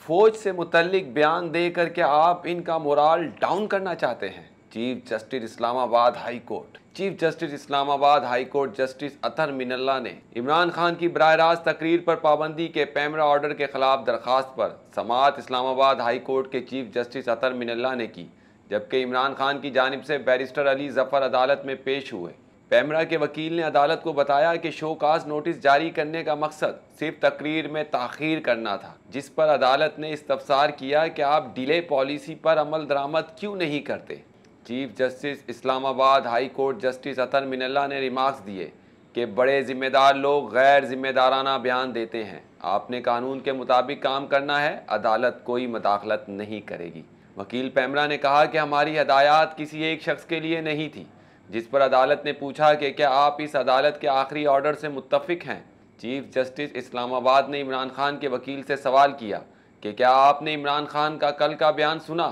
फौज से मुतलिक बयान दे करके आप इनका मोराल डाउन करना चाहते हैं chief justice Islamabad high court chief justice Islamabad high court justice Athar Minallah ने इमरान खान की बरह रास्त तकरीर पर पाबंदी के पैमरा ऑर्डर के खिलाफ दरखास्त पर समात इस्लामाबाद हाई कोर्ट के चीफ जस्टिस अतर मिनल्ला ने की जबकि इमरान खान की जानब से बैरिस्टर अली जफर अदालत में पेश हुए पैमरा के वकील ने अदालत को बताया कि शोकाज नोटिस जारी करने का मकसद सिर्फ तकरीर में ताखीर करना था जिस पर अदालत ने इस्तफसार किया कि आप डिले पॉलिसी पर अमल दरामद क्यों नहीं करते chief justice Islamabad high court justice Athar Minallah ने रिमार्क्स दिए कि बड़े ज़िम्मेदार लोग गैर ज़िम्मेदाराना बयान देते हैं आपने कानून के मुताबिक काम करना है अदालत कोई मदाखलत नहीं करेगी वकील पैमरा ने कहा कि हमारी हदायत किसी एक शख्स के लिए नहीं थी जिस पर अदालत ने पूछा कि क्या आप इस अदालत के आखिरी ऑर्डर से मुतफिक हैं चीफ जस्टिस इस्लामाबाद ने इमरान खान के वकील से सवाल किया कि क्या आपने इमरान खान का कल का बयान सुना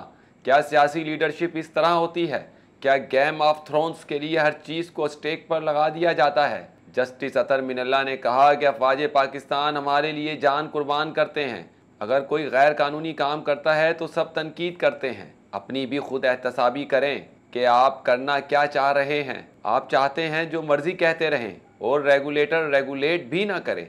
क्या सियासी लीडरशिप इस तरह होती है क्या गेम ऑफ थ्रोन्स के लिए हर चीज़ को स्टेक पर लगा दिया जाता है जस्टिस अतर मिनल्ला ने कहा कि अफवाज पाकिस्तान हमारे लिए जान कुर्बान करते हैं अगर कोई गैर कानूनी काम करता है तो सब तनकीद करते हैं अपनी भी खुद एहतसाबी करें कि आप करना क्या चाह रहे हैं आप चाहते हैं जो मर्ज़ी कहते रहें और रेगुलेटर रेगुलेट भी ना करें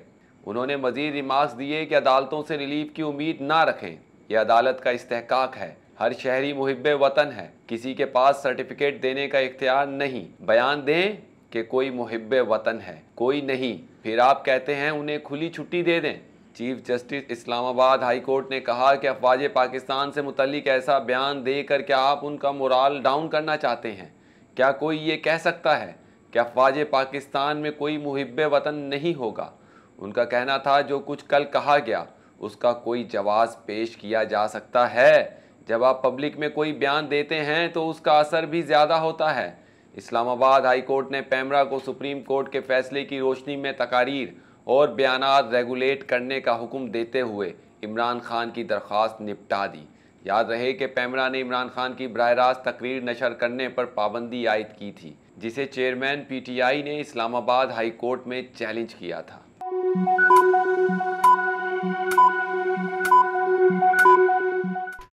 उन्होंने मजीद रिमार्क्स दिए कि अदालतों से रिलीफ की उम्मीद ना रखें यह अदालत का इस्तेकाक है हर शहरी मुहब वतन है किसी के पास सर्टिफिकेट देने का इख्तियार नहीं बयान दें कि कोई मुहब वतन है कोई नहीं फिर आप कहते हैं उन्हें खुली छुट्टी दे दें chief justice Islamabad high court ने कहा कि अफवाज पाकिस्तान से मुतलिक ऐसा बयान दे कर क्या आप उनका मुराल डाउन करना चाहते हैं क्या कोई ये कह सकता है कि अफवाज पाकिस्तान में कोई मुहब वतन नहीं होगा उनका कहना था जो कुछ कल कहा गया उसका कोई जवाब पेश किया जा सकता है जब आप पब्लिक में कोई बयान देते हैं तो उसका असर भी ज़्यादा होता है इस्लामाबाद हाई कोर्ट ने पैमरा को सुप्रीम कोर्ट के फैसले की रोशनी में तकारीर और बयान रेगुलेट करने का हुक्म देते हुए इमरान खान की दरख्वास्त निपटा दी याद रहे कि पैमरा ने इमरान खान की बरह रास्त तकरीर नशर करने पर पाबंदी आयद की थी जिसे चेयरमैन पीटीआई ने इस्लामाबाद हाई कोर्ट में चैलेंज किया था